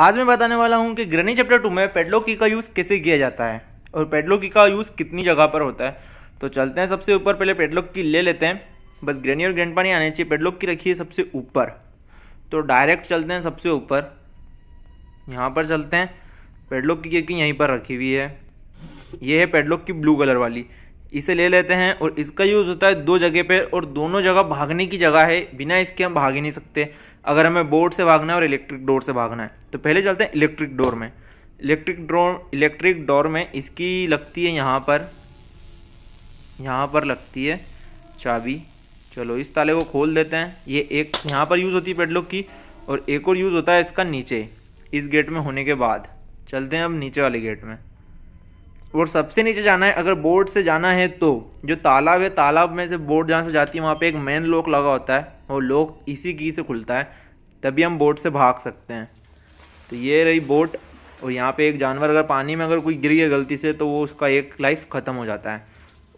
आज मैं बताने वाला हूँ कि ग्रनी चैप्टर टू में पेडलो की का यूज़ कैसे किया जाता है और पेडलो की का यूज़ कितनी जगह पर होता है तो चलते हैं सबसे ऊपर पहले पेडलॉक की ले लेते हैं बस ग्रेनी और ग्रैंड पानी आने चाहिए पेडलॉक की रखिए सबसे ऊपर तो डायरेक्ट चलते हैं सबसे ऊपर यहाँ पर चलते हैं पेडलॉक की क्योंकि यहीं पर रखी हुई है ये है पेडलॉक की ब्लू कलर वाली इसे ले लेते हैं और इसका यूज़ होता है दो जगह पर और दोनों जगह भागने की जगह है बिना इसके हम भाग ही नहीं सकते अगर हमें बोर्ड से भागना है और इलेक्ट्रिक डोर से भागना है तो पहले चलते हैं इलेक्ट्रिक डोर में इलेक्ट्रिक डोर इलेक्ट्रिक डोर में इसकी लगती है यहाँ पर यहाँ पर लगती है चाबी चलो इस ताले को खोल देते हैं ये एक यहाँ पर यूज़ होती है पेडलॉक की और एक और यूज़ होता है इसका नीचे इस गेट में होने के बाद चलते हैं अब नीचे वाले गेट में और सबसे नीचे जाना है अगर बोर्ड से जाना है तो जो तालाब है तालाब में से बोर्ड जहाँ से जाती है वहाँ पे एक मेन लॉक लगा होता है और लॉक इसी की से खुलता है तभी हम बोट से भाग सकते हैं तो ये रही बोट और यहाँ पे एक जानवर अगर पानी में अगर कोई गिर गया गलती से तो वो उसका एक लाइफ ख़त्म हो जाता है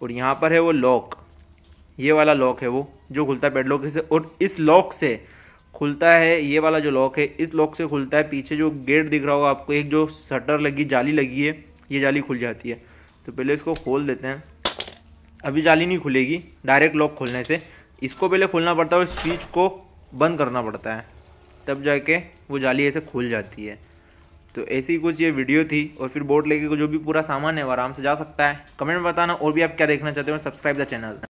और यहाँ पर है वो लॉक ये वाला लॉक है वो जो खुलता है पेडलॉक से और इस लॉक से खुलता है ये वाला जो लॉक है इस लॉक से खुलता है पीछे जो गेट दिख रहा होगा आपको एक जो शटर लगी जाली लगी है ये जाली खुल जाती है तो पहले इसको खोल देते हैं अभी जाली नहीं खुलेगी डायरेक्ट लॉक खोलने से इसको पहले खोलना पड़ता है और स्विच को बंद करना पड़ता है तब जाके वो जाली ऐसे खुल जाती है तो ऐसी कुछ ये वीडियो थी और फिर बोट लेके जो भी पूरा सामान है वो आराम से जा सकता है कमेंट में बताना और भी आप क्या देखना चाहते हो सब्सक्राइब द चैनल